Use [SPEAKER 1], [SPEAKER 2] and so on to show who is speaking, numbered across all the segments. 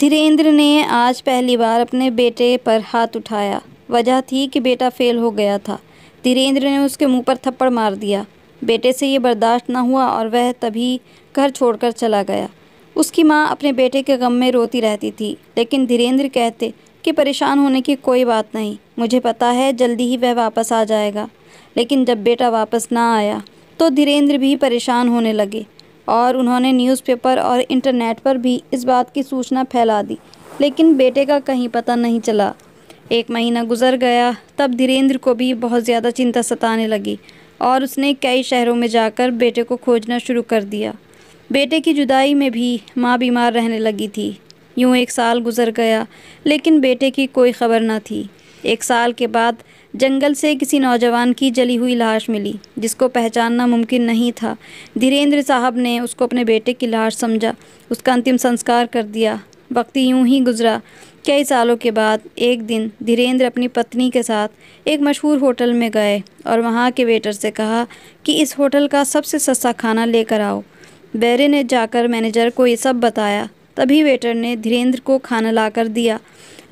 [SPEAKER 1] धीरेन्द्र ने आज पहली बार अपने बेटे पर हाथ उठाया वजह थी कि बेटा फेल हो गया था धीरेन्द्र ने उसके मुंह पर थप्पड़ मार दिया बेटे से ये बर्दाश्त ना हुआ और वह तभी घर छोड़कर चला गया उसकी माँ अपने बेटे के गम में रोती रहती थी लेकिन धीरेन्द्र कहते कि परेशान होने की कोई बात नहीं मुझे पता है जल्दी ही वह वापस आ जाएगा लेकिन जब बेटा वापस ना आया तो धीरेन्द्र भी परेशान होने लगे और उन्होंने न्यूज़पेपर और इंटरनेट पर भी इस बात की सूचना फैला दी लेकिन बेटे का कहीं पता नहीं चला एक महीना गुजर गया तब धीरेन्द्र को भी बहुत ज़्यादा चिंता सताने लगी और उसने कई शहरों में जाकर बेटे को खोजना शुरू कर दिया बेटे की जुदाई में भी माँ बीमार रहने लगी थी यूँ एक साल गुजर गया लेकिन बेटे की कोई खबर न थी एक साल के बाद जंगल से किसी नौजवान की जली हुई लाश मिली जिसको पहचानना मुमकिन नहीं था धीरेन्द्र साहब ने उसको अपने बेटे की लाश समझा उसका अंतिम संस्कार कर दिया वक्त यूं ही गुजरा कई सालों के बाद एक दिन धीरेन्द्र अपनी पत्नी के साथ एक मशहूर होटल में गए और वहाँ के वेटर से कहा कि इस होटल का सबसे सस्ता खाना लेकर आओ बैरे ने जाकर मैनेजर को ये सब बताया तभी वेटर ने धीरेन्द्र को खाना लाकर दिया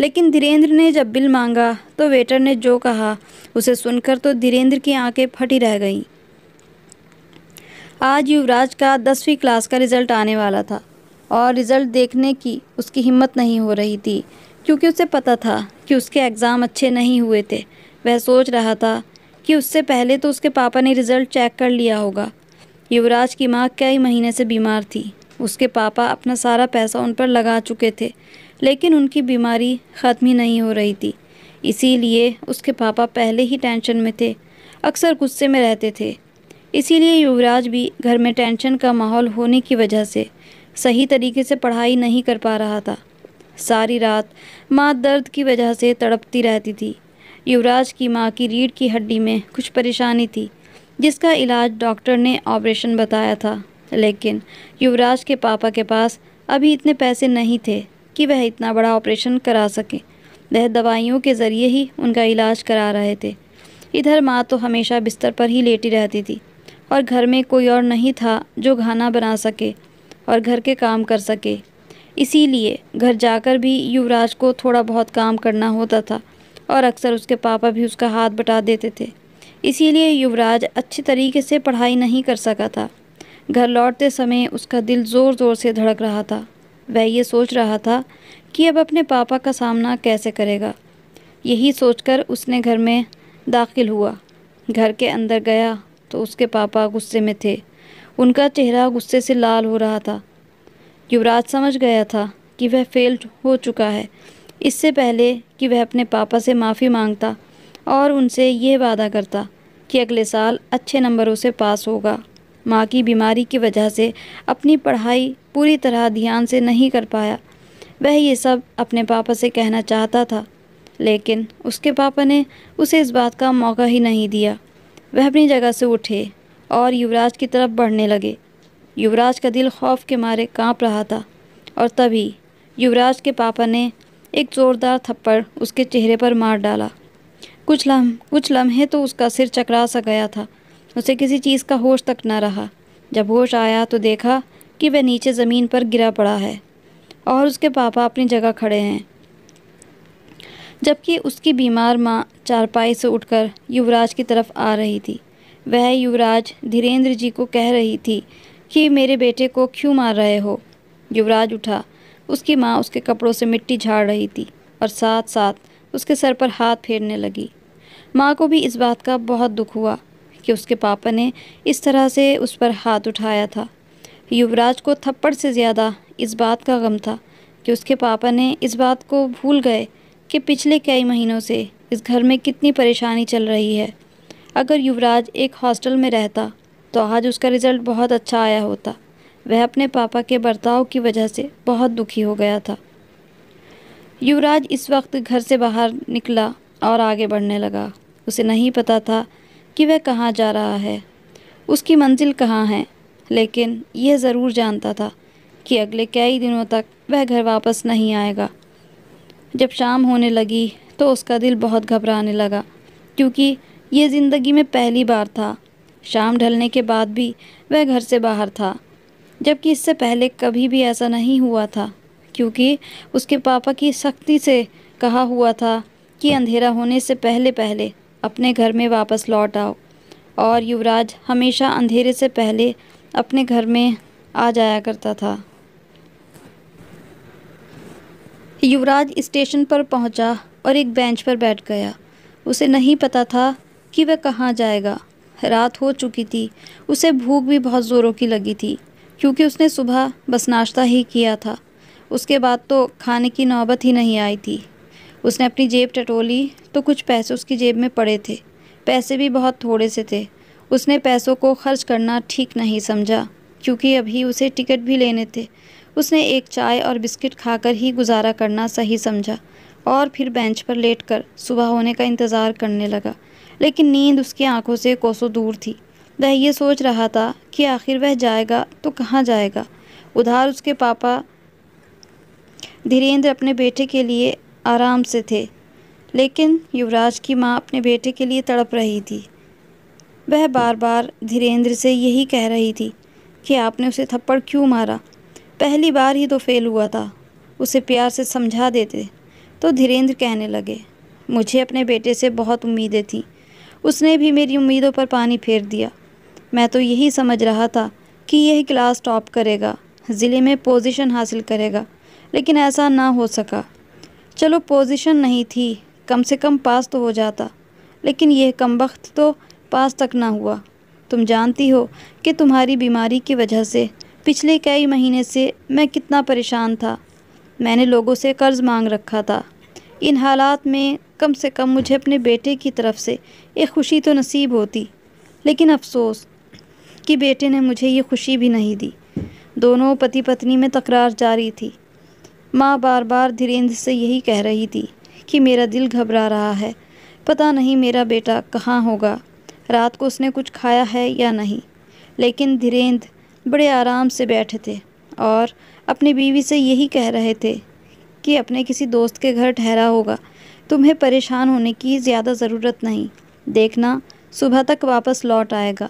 [SPEAKER 1] लेकिन धीरेन्द्र ने जब बिल मांगा तो वेटर ने जो कहा उसे सुनकर तो धीरेन्द्र की आंखें फटी रह गईं आज युवराज का दसवीं क्लास का रिज़ल्ट आने वाला था और रिज़ल्ट देखने की उसकी हिम्मत नहीं हो रही थी क्योंकि उसे पता था कि उसके एग्ज़ाम अच्छे नहीं हुए थे वह सोच रहा था कि उससे पहले तो उसके पापा ने रिज़ल्ट चेक कर लिया होगा युवराज की माँ कई महीने से बीमार थी उसके पापा अपना सारा पैसा उन पर लगा चुके थे लेकिन उनकी बीमारी ख़त्म ही नहीं हो रही थी इसीलिए उसके पापा पहले ही टेंशन में थे अक्सर गुस्से में रहते थे इसीलिए युवराज भी घर में टेंशन का माहौल होने की वजह से सही तरीके से पढ़ाई नहीं कर पा रहा था सारी रात माँ दर्द की वजह से तड़पती रहती थी युवराज की माँ की रीढ़ की हड्डी में कुछ परेशानी थी जिसका इलाज डॉक्टर ने ऑपरेशन बताया था लेकिन युवराज के पापा के पास अभी इतने पैसे नहीं थे कि वह इतना बड़ा ऑपरेशन करा सके वह दवाइयों के ज़रिए ही उनका इलाज करा रहे थे इधर माँ तो हमेशा बिस्तर पर ही लेटी रहती थी और घर में कोई और नहीं था जो खाना बना सके और घर के काम कर सके इसीलिए घर जाकर भी युवराज को थोड़ा बहुत काम करना होता था और अक्सर उसके पापा भी उसका हाथ बटा देते थे इसीलिए युवराज अच्छे तरीके से पढ़ाई नहीं कर सका था घर लौटते समय उसका दिल ज़ोर ज़ोर से धड़क रहा था वह ये सोच रहा था कि अब अपने पापा का सामना कैसे करेगा यही सोचकर उसने घर में दाखिल हुआ घर के अंदर गया तो उसके पापा गुस्से में थे उनका चेहरा गुस्से से लाल हो रहा था युवराज समझ गया था कि वह फेल हो चुका है इससे पहले कि वह अपने पापा से माफ़ी मांगता और उनसे यह वादा करता कि अगले साल अच्छे नंबरों से पास होगा माँ की बीमारी की वजह से अपनी पढ़ाई पूरी तरह ध्यान से नहीं कर पाया वह ये सब अपने पापा से कहना चाहता था लेकिन उसके पापा ने उसे इस बात का मौका ही नहीं दिया वह अपनी जगह से उठे और युवराज की तरफ बढ़ने लगे युवराज का दिल खौफ के मारे कांप रहा था और तभी युवराज के पापा ने एक ज़ोरदार थप्पड़ उसके चेहरे पर मार डाला कुछ लम कुछ लम्हे तो उसका सिर चकरा सा गया था उसे किसी चीज़ का होश तक न रहा जब होश आया तो देखा कि वह नीचे ज़मीन पर गिरा पड़ा है और उसके पापा अपनी जगह खड़े हैं जबकि उसकी बीमार माँ चारपाई से उठकर युवराज की तरफ आ रही थी वह युवराज धीरेन्द्र जी को कह रही थी कि मेरे बेटे को क्यों मार रहे हो युवराज उठा उसकी माँ उसके कपड़ों से मिट्टी झाड़ रही थी और साथ साथ उसके सर पर हाथ फेरने लगी माँ को भी इस बात का बहुत दुख हुआ कि उसके पापा ने इस तरह से उस पर हाथ उठाया था युवराज को थप्पड़ से ज़्यादा इस बात का गम था कि उसके पापा ने इस बात को भूल गए कि पिछले कई महीनों से इस घर में कितनी परेशानी चल रही है अगर युवराज एक हॉस्टल में रहता तो आज उसका रिज़ल्ट बहुत अच्छा आया होता वह अपने पापा के बर्ताव की वजह से बहुत दुखी हो गया था युवराज इस वक्त घर से बाहर निकला और आगे बढ़ने लगा उसे नहीं पता था कि वह कहाँ जा रहा है उसकी मंजिल कहाँ है लेकिन यह ज़रूर जानता था कि अगले कई दिनों तक वह घर वापस नहीं आएगा जब शाम होने लगी तो उसका दिल बहुत घबराने लगा क्योंकि यह ज़िंदगी में पहली बार था शाम ढलने के बाद भी वह घर से बाहर था जबकि इससे पहले कभी भी ऐसा नहीं हुआ था क्योंकि उसके पापा की सख्ती से कहा हुआ था कि अंधेरा होने से पहले पहले अपने घर में वापस लौट आओ और युवराज हमेशा अंधेरे से पहले अपने घर में आ जाया करता था युवराज स्टेशन पर पहुंचा और एक बेंच पर बैठ गया उसे नहीं पता था कि वह कहाँ जाएगा रात हो चुकी थी उसे भूख भी बहुत ज़ोरों की लगी थी क्योंकि उसने सुबह बस नाश्ता ही किया था उसके बाद तो खाने की नौबत ही नहीं आई थी उसने अपनी जेब टटोली तो कुछ पैसे उसकी जेब में पड़े थे पैसे भी बहुत थोड़े से थे उसने पैसों को खर्च करना ठीक नहीं समझा क्योंकि अभी उसे टिकट भी लेने थे उसने एक चाय और बिस्किट खाकर ही गुजारा करना सही समझा और फिर बेंच पर लेटकर सुबह होने का इंतज़ार करने लगा लेकिन नींद उसकी आंखों से कोसों दूर थी वह ये सोच रहा था कि आखिर वह जाएगा तो कहाँ जाएगा उधार उसके पापा धीरेन्द्र अपने बेटे के लिए आराम से थे लेकिन युवराज की माँ अपने बेटे के लिए तड़प रही थी वह बार बार धीरेन्द्र से यही कह रही थी कि आपने उसे थप्पड़ क्यों मारा पहली बार ही तो फेल हुआ था उसे प्यार से समझा देते तो धीरेन्द्र कहने लगे मुझे अपने बेटे से बहुत उम्मीदें थीं उसने भी मेरी उम्मीदों पर पानी फेर दिया मैं तो यही समझ रहा था कि यह क्लास टॉप करेगा ज़िले में पोजीशन हासिल करेगा लेकिन ऐसा ना हो सका चलो पोजीशन नहीं थी कम से कम पास तो हो जाता लेकिन यह कम वक्त तो पास तक ना हुआ तुम जानती हो कि तुम्हारी बीमारी की वजह से पिछले कई महीने से मैं कितना परेशान था मैंने लोगों से कर्ज़ मांग रखा था इन हालात में कम से कम मुझे अपने बेटे की तरफ से एक खुशी तो नसीब होती लेकिन अफसोस कि बेटे ने मुझे ये खुशी भी नहीं दी दोनों पति पत्नी में तकरार जारी थी माँ बार बार धीरेन्द्र से यही कह रही थी कि मेरा दिल घबरा रहा है पता नहीं मेरा बेटा कहाँ होगा रात को उसने कुछ खाया है या नहीं लेकिन धीरेन्द्र बड़े आराम से बैठे थे और अपनी बीवी से यही कह रहे थे कि अपने किसी दोस्त के घर ठहरा होगा तुम्हें परेशान होने की ज़्यादा ज़रूरत नहीं देखना सुबह तक वापस लौट आएगा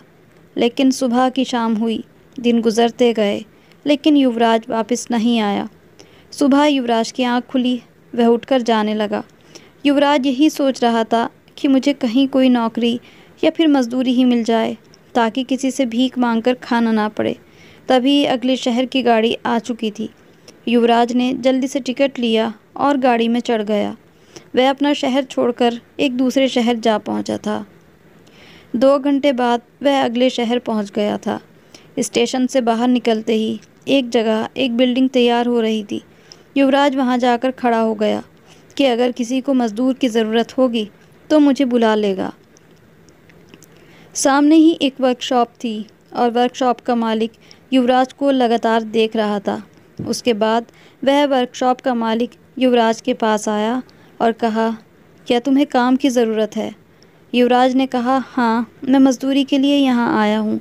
[SPEAKER 1] लेकिन सुबह की शाम हुई दिन गुजरते गए लेकिन युवराज वापस नहीं आया सुबह युवराज की आंख खुली वह उठकर जाने लगा युवराज यही सोच रहा था कि मुझे कहीं कोई नौकरी या फिर मजदूरी ही मिल जाए ताकि किसी से भीख मांगकर खाना ना पड़े तभी अगले शहर की गाड़ी आ चुकी थी युवराज ने जल्दी से टिकट लिया और गाड़ी में चढ़ गया वह अपना शहर छोड़कर एक दूसरे शहर जा पहुंचा था दो घंटे बाद वह अगले शहर पहुंच गया था स्टेशन से बाहर निकलते ही एक जगह एक बिल्डिंग तैयार हो रही थी युवराज वहां जाकर खड़ा हो गया कि अगर किसी को मज़दूर की ज़रूरत होगी तो मुझे बुला लेगा सामने ही एक वर्कशॉप थी और वर्कशॉप का मालिक युवराज को लगातार देख रहा था उसके बाद वह वर्कशॉप का मालिक युवराज के पास आया और कहा क्या तुम्हें काम की ज़रूरत है युवराज ने कहा हाँ मैं मज़दूरी के लिए यहाँ आया हूँ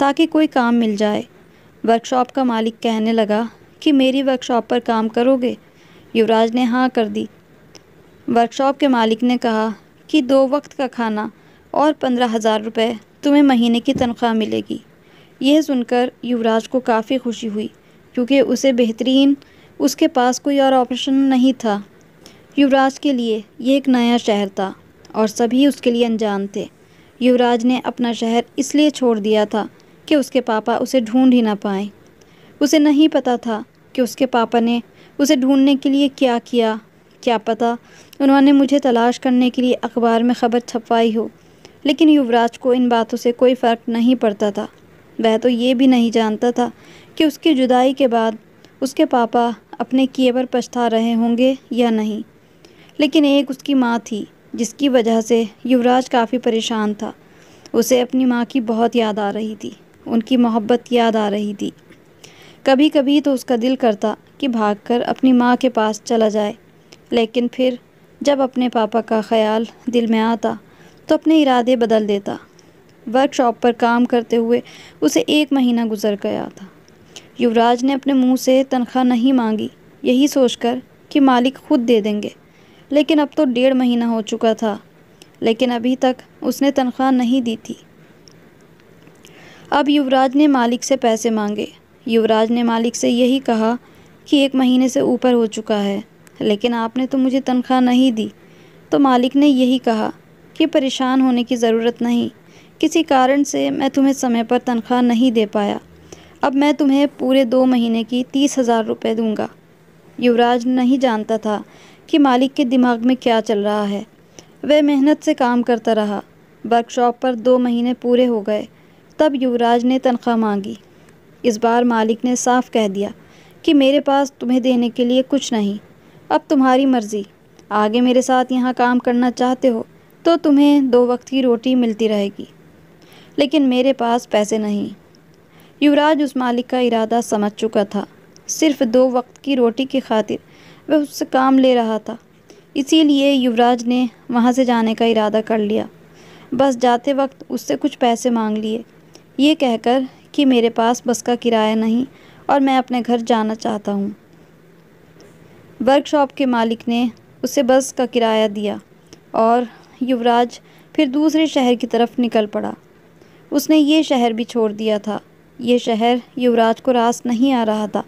[SPEAKER 1] ताकि कोई काम मिल जाए वर्कशॉप का मालिक कहने लगा कि मेरी वर्कशॉप पर काम करोगे युवराज ने हाँ कर दी वर्कशॉप के मालिक ने कहा कि दो वक्त का खाना और पंद्रह हज़ार रुपये तुम्हें महीने की तनख्वाह मिलेगी यह सुनकर युवराज को काफ़ी खुशी हुई क्योंकि उसे बेहतरीन उसके पास कोई और ऑपरेशन नहीं था युवराज के लिए यह एक नया शहर था और सभी उसके लिए अनजान थे युवराज ने अपना शहर इसलिए छोड़ दिया था कि उसके पापा उसे ढूंढ ही ना पाए उसे नहीं पता था कि उसके पापा ने उसे ढूंढने के लिए क्या किया क्या पता उन्होंने मुझे तलाश करने के लिए अखबार में ख़बर छपवाई हो लेकिन युवराज को इन बातों से कोई फ़र्क नहीं पड़ता था वह तो ये भी नहीं जानता था कि उसकी जुदाई के बाद उसके पापा अपने किए पर पछता रहे होंगे या नहीं लेकिन एक उसकी माँ थी जिसकी वजह से युवराज काफ़ी परेशान था उसे अपनी माँ की बहुत याद आ रही थी उनकी मोहब्बत याद आ रही थी कभी कभी तो उसका दिल करता कि भागकर अपनी माँ के पास चला जाए लेकिन फिर जब अपने पापा का ख्याल दिल में आता तो अपने इरादे बदल देता वर्कशॉप पर काम करते हुए उसे एक महीना गुजर गया था युवराज ने अपने मुंह से तनख्वाह नहीं मांगी यही सोचकर कि मालिक खुद दे देंगे लेकिन अब तो डेढ़ महीना हो चुका था लेकिन अभी तक उसने तनख्वाह नहीं दी थी अब युवराज ने मालिक से पैसे मांगे युवराज ने मालिक से यही कहा कि एक महीने से ऊपर हो चुका है लेकिन आपने तो मुझे तनख्वाह नहीं दी तो मालिक ने यही कहा कि परेशान होने की ज़रूरत नहीं किसी कारण से मैं तुम्हें समय पर तनख्वाह नहीं दे पाया अब मैं तुम्हें पूरे दो महीने की तीस हज़ार रुपये दूँगा युवराज नहीं जानता था कि मालिक के दिमाग में क्या चल रहा है वह मेहनत से काम करता रहा वर्कशॉप पर दो महीने पूरे हो गए तब युवराज ने तनख्वाह मांगी इस बार मालिक ने साफ कह दिया कि मेरे पास तुम्हें देने के लिए कुछ नहीं अब तुम्हारी मर्ज़ी आगे मेरे साथ यहाँ काम करना चाहते हो तो तुम्हें दो वक्त की रोटी मिलती रहेगी लेकिन मेरे पास पैसे नहीं युवराज उस मालिक का इरादा समझ चुका था सिर्फ दो वक्त की रोटी की खातिर वह उससे काम ले रहा था इसीलिए युवराज ने वहाँ से जाने का इरादा कर लिया बस जाते वक्त उससे कुछ पैसे मांग लिए ये कहकर कि मेरे पास बस का किराया नहीं और मैं अपने घर जाना चाहता हूँ वर्कशॉप के मालिक ने उसे बस का किराया दिया और युवराज फिर दूसरे शहर की तरफ निकल पड़ा उसने ये शहर भी छोड़ दिया था ये शहर युवराज को रास नहीं आ रहा था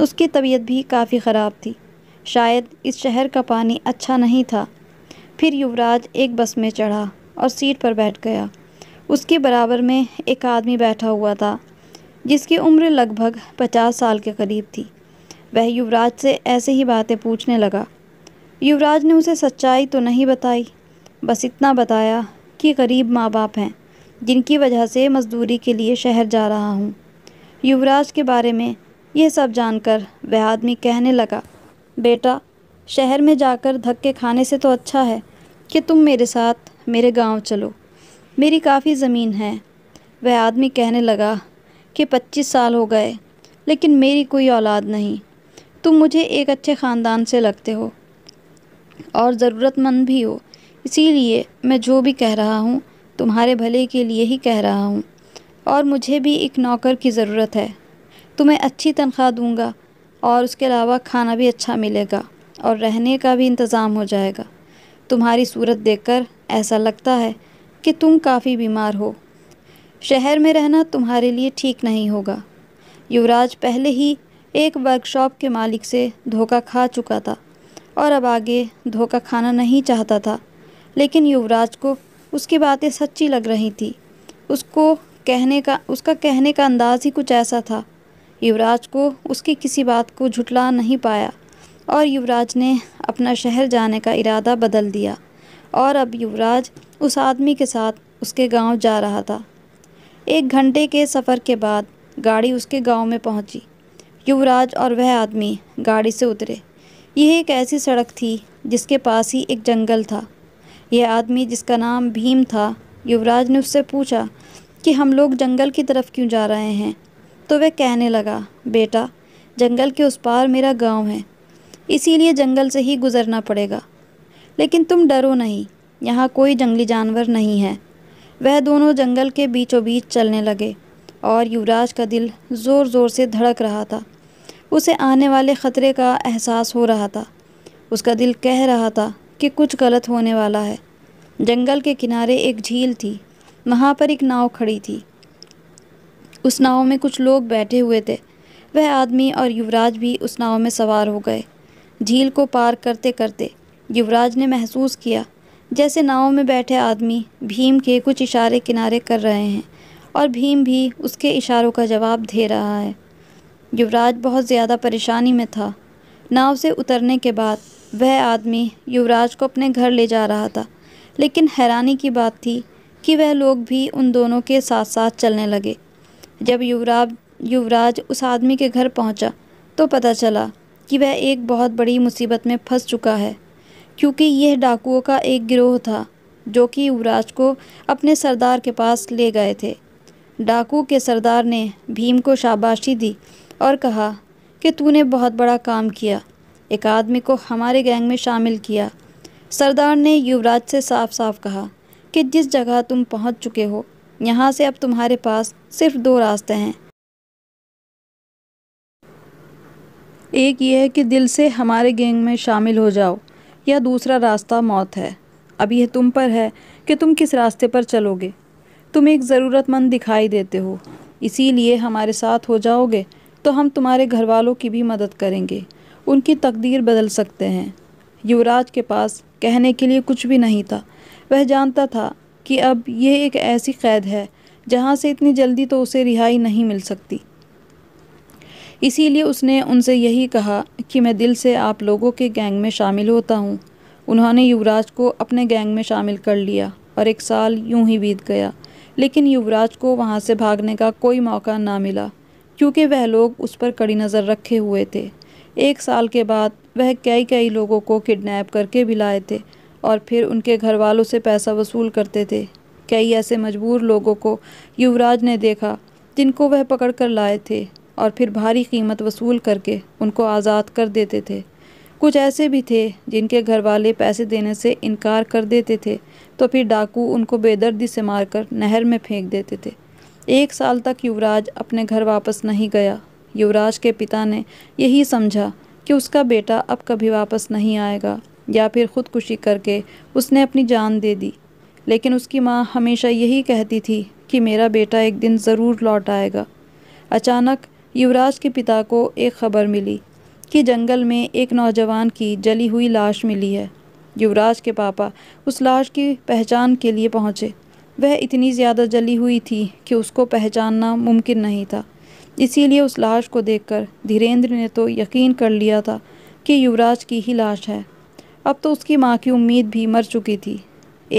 [SPEAKER 1] उसकी तबीयत भी काफ़ी ख़राब थी शायद इस शहर का पानी अच्छा नहीं था फिर युवराज एक बस में चढ़ा और सीट पर बैठ गया उसके बराबर में एक आदमी बैठा हुआ था जिसकी उम्र लगभग पचास साल के करीब थी वह युवराज से ऐसे ही बातें पूछने लगा युवराज ने उसे सच्चाई तो नहीं बताई बस इतना बताया कि गरीब माँ बाप हैं जिनकी वजह से मजदूरी के लिए शहर जा रहा हूँ युवराज के बारे में यह सब जानकर वह आदमी कहने लगा बेटा शहर में जाकर धक्के खाने से तो अच्छा है कि तुम मेरे साथ मेरे गांव चलो मेरी काफ़ी ज़मीन है वह आदमी कहने लगा कि पच्चीस साल हो गए लेकिन मेरी कोई औलाद नहीं तुम मुझे एक अच्छे ख़ानदान से लगते हो और ज़रूरतमंद भी हो इसीलिए मैं जो भी कह रहा हूँ तुम्हारे भले के लिए ही कह रहा हूँ और मुझे भी एक नौकर की ज़रूरत है तुम्हें अच्छी तनख्वाह दूँगा और उसके अलावा खाना भी अच्छा मिलेगा और रहने का भी इंतज़ाम हो जाएगा तुम्हारी सूरत देखकर ऐसा लगता है कि तुम काफ़ी बीमार हो शहर में रहना तुम्हारे लिए ठीक नहीं होगा युवराज पहले ही एक वर्कशॉप के मालिक से धोखा खा चुका था और अब आगे धोखा खाना नहीं चाहता था लेकिन युवराज को उसकी बातें सच्ची लग रही थी उसको कहने का उसका कहने का अंदाज़ ही कुछ ऐसा था युवराज को उसकी किसी बात को झुटला नहीं पाया और युवराज ने अपना शहर जाने का इरादा बदल दिया और अब युवराज उस आदमी के साथ उसके गांव जा रहा था एक घंटे के सफ़र के बाद गाड़ी उसके गांव में पहुंची। युवराज और वह आदमी गाड़ी से उतरे यह एक ऐसी सड़क थी जिसके पास ही एक जंगल था यह आदमी जिसका नाम भीम था युवराज ने उससे पूछा कि हम लोग जंगल की तरफ क्यों जा रहे हैं तो वह कहने लगा बेटा जंगल के उस पार मेरा गांव है इसीलिए जंगल से ही गुज़रना पड़ेगा लेकिन तुम डरो नहीं यहाँ कोई जंगली जानवर नहीं है वह दोनों जंगल के बीचों बीच चलने लगे और युवराज का दिल ज़ोर ज़ोर से धड़क रहा था उसे आने वाले ख़तरे का एहसास हो रहा था उसका दिल कह रहा था कि कुछ गलत होने वाला है जंगल के किनारे एक झील थी वहाँ पर एक नाव खड़ी थी उस नाव में कुछ लोग बैठे हुए थे वह आदमी और युवराज भी उस नाव में सवार हो गए झील को पार करते करते युवराज ने महसूस किया जैसे नाव में बैठे आदमी भीम के कुछ इशारे किनारे कर रहे हैं और भीम भी उसके इशारों का जवाब दे रहा है युवराज बहुत ज़्यादा परेशानी में था नाव से उतरने के बाद वह आदमी युवराज को अपने घर ले जा रहा था लेकिन हैरानी की बात थी कि वह लोग भी उन दोनों के साथ साथ चलने लगे जब युवराज युवराज उस आदमी के घर पहुंचा, तो पता चला कि वह एक बहुत बड़ी मुसीबत में फंस चुका है क्योंकि यह डाकुओं का एक गिरोह था जो कि युवराज को अपने सरदार के पास ले गए थे डाकू के सरदार ने भीम को शाबाशी दी और कहा कि तूने बहुत बड़ा काम किया एक आदमी को हमारे गैंग में शामिल किया सरदार ने युवराज से साफ साफ कहा कि जिस जगह तुम पहुंच चुके हो यहाँ से अब तुम्हारे पास सिर्फ दो रास्ते हैं एक ये है कि दिल से हमारे गैंग में शामिल हो जाओ या दूसरा रास्ता मौत है अब यह तुम पर है कि तुम किस रास्ते पर चलोगे तुम एक ज़रूरतमंद दिखाई देते हो इसीलिए हमारे साथ हो जाओगे तो हम तुम्हारे घर वालों की भी मदद करेंगे उनकी तकदीर बदल सकते हैं युवराज के पास कहने के लिए कुछ भी नहीं था वह जानता था कि अब यह एक ऐसी कैद है जहाँ से इतनी जल्दी तो उसे रिहाई नहीं मिल सकती इसीलिए उसने उनसे यही कहा कि मैं दिल से आप लोगों के गैंग में शामिल होता हूँ उन्होंने युवराज को अपने गैंग में शामिल कर लिया और एक साल यूं ही बीत गया लेकिन युवराज को वहाँ से भागने का कोई मौका ना मिला क्योंकि वह लोग उस पर कड़ी नज़र रखे हुए थे एक साल के बाद वह कई कई लोगों को किडनैप करके भी लाए थे और फिर उनके घर वालों से पैसा वसूल करते थे कई ऐसे मजबूर लोगों को युवराज ने देखा जिनको वह पकड़ कर लाए थे और फिर भारी कीमत वसूल करके उनको आज़ाद कर देते थे कुछ ऐसे भी थे जिनके घर वाले पैसे देने से इनकार कर देते थे तो फिर डाकू उनको बेदर्दी से मारकर नहर में फेंक देते थे एक साल तक युवराज अपने घर वापस नहीं गया युवराज के पिता ने यही समझा कि उसका बेटा अब कभी वापस नहीं आएगा या फिर खुदकुशी करके उसने अपनी जान दे दी लेकिन उसकी माँ हमेशा यही कहती थी कि मेरा बेटा एक दिन ज़रूर लौट आएगा अचानक युवराज के पिता को एक खबर मिली कि जंगल में एक नौजवान की जली हुई लाश मिली है युवराज के पापा उस लाश की पहचान के लिए पहुँचे वह इतनी ज़्यादा जली हुई थी कि उसको पहचानना मुमकिन नहीं था इसीलिए उस लाश को देखकर धीरेंद्र ने तो यकीन कर लिया था कि युवराज की ही लाश है अब तो उसकी माँ की उम्मीद भी मर चुकी थी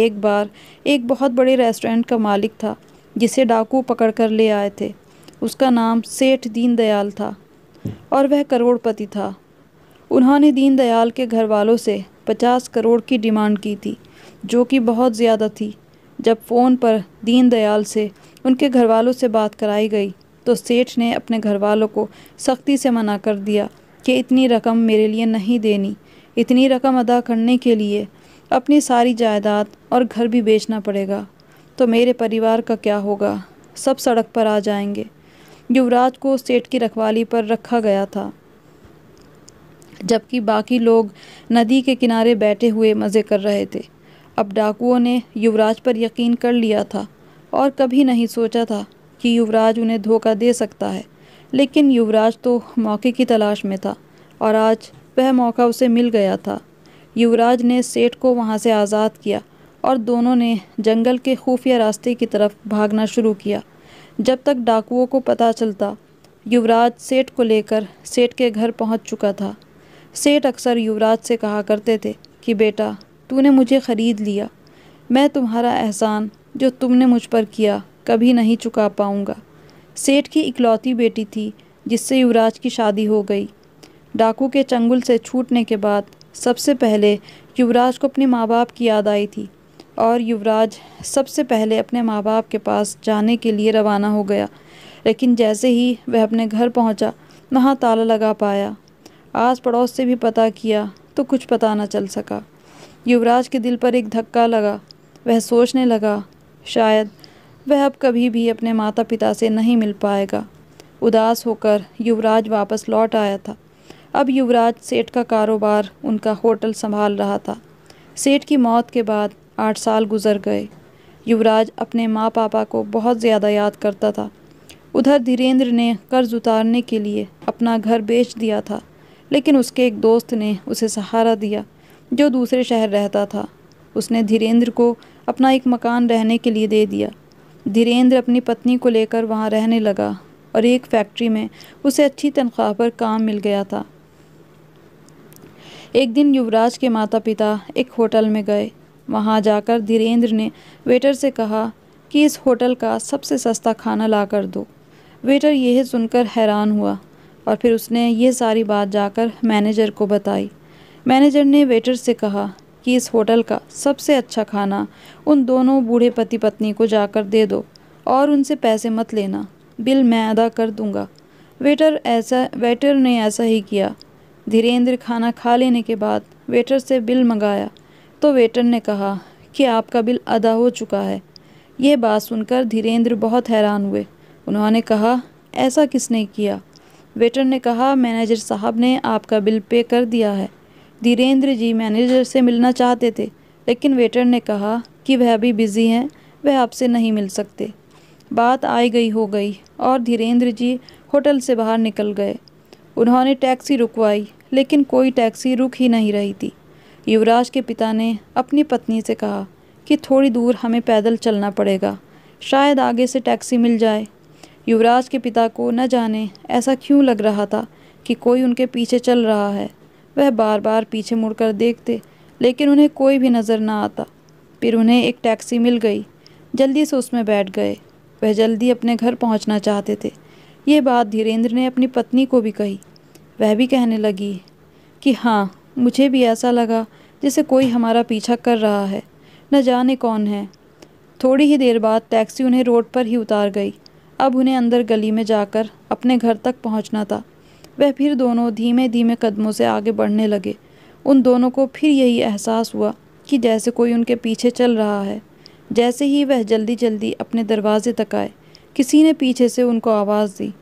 [SPEAKER 1] एक बार एक बहुत बड़े रेस्टोरेंट का मालिक था जिसे डाकू पकड़ कर ले आए थे उसका नाम सेठ दीनदयाल था और वह करोड़पति था उन्होंने दीनदयाल के घर वालों से पचास करोड़ की डिमांड की थी जो कि बहुत ज़्यादा थी जब फ़ोन पर दीनदयाल से उनके घर वालों से बात कराई गई तो सेठ ने अपने घर वालों को सख्ती से मना कर दिया कि इतनी रकम मेरे लिए नहीं देनी इतनी रकम अदा करने के लिए अपनी सारी जायदाद और घर भी बेचना पड़ेगा तो मेरे परिवार का क्या होगा सब सड़क पर आ जाएंगे युवराज को सेठ की रखवाली पर रखा गया था जबकि बाकी लोग नदी के किनारे बैठे हुए मज़े कर रहे थे अब डाकुओं ने युवराज पर यकीन कर लिया था और कभी नहीं सोचा था कि युवराज उन्हें धोखा दे सकता है लेकिन युवराज तो मौके की तलाश में था और आज वह मौका उसे मिल गया था युवराज ने सेठ को वहाँ से आज़ाद किया और दोनों ने जंगल के खुफिया रास्ते की तरफ भागना शुरू किया जब तक डाकुओं को पता चलता युवराज सेठ को लेकर सेठ के घर पहुंच चुका था सेठ अक्सर युवराज से कहा करते थे कि बेटा तूने मुझे ख़रीद लिया मैं तुम्हारा एहसान जो तुमने मुझ पर किया कभी नहीं चुका पाऊँगा सेठ की इकलौती बेटी थी जिससे युवराज की शादी हो गई डाकू के चंगुल से छूटने के बाद सबसे पहले युवराज को अपने माँ बाप की याद आई थी और युवराज सबसे पहले अपने माँ बाप के पास जाने के लिए रवाना हो गया लेकिन जैसे ही वह अपने घर पहुँचा वहाँ ताला लगा पाया आस पड़ोस से भी पता किया तो कुछ पता न चल सका युवराज के दिल पर एक धक्का लगा वह सोचने लगा शायद वह अब कभी भी अपने माता पिता से नहीं मिल पाएगा उदास होकर युवराज वापस लौट आया था अब युवराज सेठ का कारोबार उनका होटल संभाल रहा था सेठ की मौत के बाद आठ साल गुजर गए युवराज अपने माँ पापा को बहुत ज़्यादा याद करता था उधर धीरेंद्र ने कर्ज उतारने के लिए अपना घर बेच दिया था लेकिन उसके एक दोस्त ने उसे सहारा दिया जो दूसरे शहर रहता था उसने धीरेंद्र को अपना एक मकान रहने के लिए दे दिया धीरेन्द्र अपनी पत्नी को लेकर वहाँ रहने लगा और एक फैक्ट्री में उसे अच्छी तनख्वाह पर काम मिल गया था एक दिन युवराज के माता पिता एक होटल में गए वहाँ जाकर धीरेन्द्र ने वेटर से कहा कि इस होटल का सबसे सस्ता खाना ला कर दो वेटर यह सुनकर हैरान हुआ और फिर उसने यह सारी बात जाकर मैनेजर को बताई मैनेजर ने वेटर से कहा कि इस होटल का सबसे अच्छा खाना उन दोनों बूढ़े पति पत्नी को जाकर दे दो और उनसे पैसे मत लेना बिल मैं अदा कर दूंगा वेटर ऐसा वेटर ने ऐसा ही किया धीरेन्द्र खाना खा लेने के बाद वेटर से बिल मंगाया तो वेटर ने कहा कि आपका बिल अदा हो चुका है यह बात सुनकर धीरेन्द्र बहुत हैरान हुए उन्होंने कहा ऐसा किसने किया वेटर ने कहा मैनेजर साहब ने आपका बिल पे कर दिया है धीरेन्द्र जी मैनेजर से मिलना चाहते थे लेकिन वेटर ने कहा कि वह अभी बिज़ी हैं वह आपसे नहीं मिल सकते बात आई गई हो गई और धीरेन्द्र जी होटल से बाहर निकल गए उन्होंने टैक्सी रुकवाई लेकिन कोई टैक्सी रुक ही नहीं रही थी युवराज के पिता ने अपनी पत्नी से कहा कि थोड़ी दूर हमें पैदल चलना पड़ेगा शायद आगे से टैक्सी मिल जाए युवराज के पिता को न जाने ऐसा क्यों लग रहा था कि कोई उनके पीछे चल रहा है वह बार बार पीछे मुड़कर देखते लेकिन उन्हें कोई भी नज़र ना आता फिर उन्हें एक टैक्सी मिल गई जल्दी से उसमें बैठ गए वह जल्दी अपने घर पहुंचना चाहते थे ये बात धीरेंद्र ने अपनी पत्नी को भी कही वह भी कहने लगी कि हाँ मुझे भी ऐसा लगा जैसे कोई हमारा पीछा कर रहा है न जाने कौन है थोड़ी ही देर बाद टैक्सी उन्हें रोड पर ही उतार गई अब उन्हें अंदर गली में जाकर अपने घर तक पहुंचना था वह फिर दोनों धीमे धीमे कदमों से आगे बढ़ने लगे उन दोनों को फिर यही एहसास हुआ कि जैसे कोई उनके पीछे चल रहा है जैसे ही वह जल्दी जल्दी अपने दरवाजे तक आए किसी ने पीछे से उनको आवाज़ दी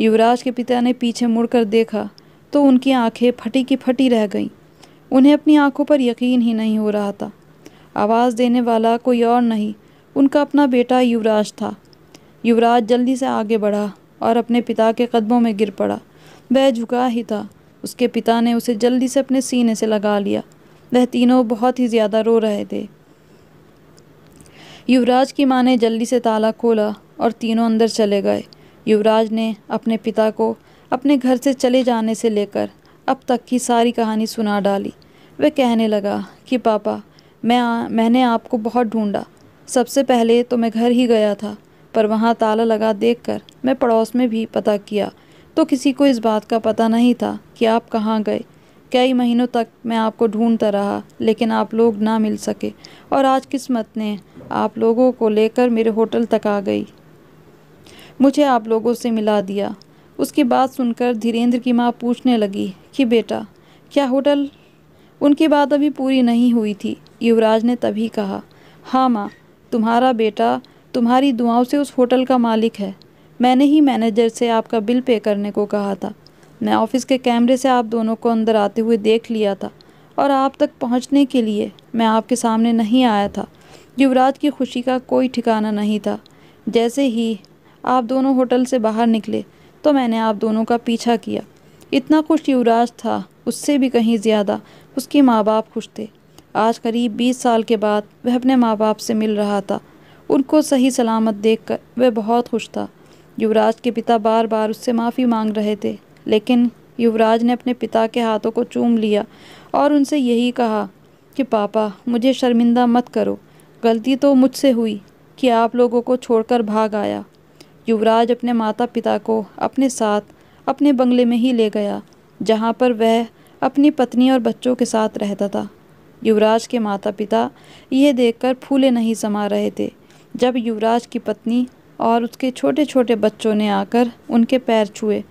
[SPEAKER 1] युवराज के पिता ने पीछे मुड़कर देखा तो उनकी आंखें फटी की फटी रह गईं उन्हें अपनी आंखों पर यकीन ही नहीं हो रहा था आवाज़ देने वाला कोई और नहीं उनका अपना बेटा युवराज था युवराज जल्दी से आगे बढ़ा और अपने पिता के कदमों में गिर पड़ा वह झुका ही था उसके पिता ने उसे जल्दी से अपने सीने से लगा लिया वह तीनों बहुत ही ज़्यादा रो रहे थे युवराज की माँ ने जल्दी से ताला खोला और तीनों अंदर चले गए युवराज ने अपने पिता को अपने घर से चले जाने से लेकर अब तक की सारी कहानी सुना डाली वह कहने लगा कि पापा मैं आ, मैंने आपको बहुत ढूंढा सबसे पहले तो मैं घर ही गया था पर वहाँ ताला लगा देखकर मैं पड़ोस में भी पता किया तो किसी को इस बात का पता नहीं था कि आप कहाँ गए कई महीनों तक मैं आपको ढूंढता रहा लेकिन आप लोग ना मिल सके और आज किस्मत ने आप लोगों को लेकर मेरे होटल तक आ गई मुझे आप लोगों से मिला दिया उसकी बात सुनकर धीरेंद्र की माँ पूछने लगी कि बेटा क्या होटल उनकी बात अभी पूरी नहीं हुई थी युवराज ने तभी कहा हाँ माँ तुम्हारा बेटा तुम्हारी दुआओं से उस होटल का मालिक है मैंने ही मैनेजर से आपका बिल पे करने को कहा था मैं ऑफिस के कैमरे से आप दोनों को अंदर आते हुए देख लिया था और आप तक पहुंचने के लिए मैं आपके सामने नहीं आया था युवराज की खुशी का कोई ठिकाना नहीं था जैसे ही आप दोनों होटल से बाहर निकले तो मैंने आप दोनों का पीछा किया इतना खुश युवराज था उससे भी कहीं ज़्यादा उसके माँ बाप खुश थे आज करीब बीस साल के बाद वह अपने माँ बाप से मिल रहा था उनको सही सलामत देखकर वह बहुत खुश था युवराज के पिता बार बार उससे माफ़ी मांग रहे थे लेकिन युवराज ने अपने पिता के हाथों को चूम लिया और उनसे यही कहा कि पापा मुझे शर्मिंदा मत करो गलती तो मुझसे हुई कि आप लोगों को छोड़कर भाग आया युवराज अपने माता पिता को अपने साथ अपने बंगले में ही ले गया जहाँ पर वह अपनी पत्नी और बच्चों के साथ रहता था युवराज के माता पिता यह देखकर फूले नहीं समा रहे थे जब युवराज की पत्नी और उसके छोटे छोटे बच्चों ने आकर उनके पैर छुए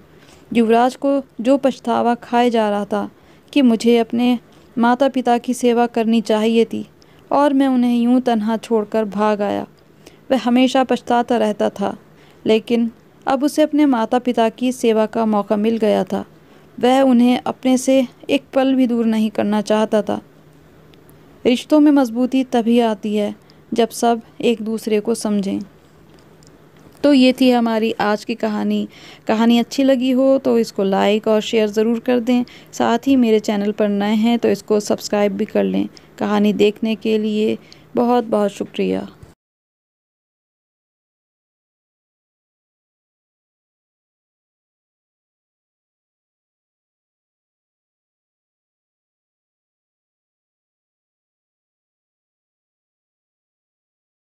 [SPEAKER 1] युवराज को जो पछतावा खाए जा रहा था कि मुझे अपने माता पिता की सेवा करनी चाहिए थी और मैं उन्हें यूं तनहा छोड़कर भाग आया वह हमेशा पछताता रहता था लेकिन अब उसे अपने माता पिता की सेवा का मौका मिल गया था वह उन्हें अपने से एक पल भी दूर नहीं करना चाहता था रिश्तों में मजबूती तभी आती है जब सब एक दूसरे को समझें तो ये थी हमारी आज की कहानी कहानी अच्छी लगी हो तो इसको लाइक और शेयर ज़रूर कर दें साथ ही मेरे चैनल पर नए हैं तो इसको सब्सक्राइब भी कर लें कहानी देखने के लिए बहुत बहुत शुक्रिया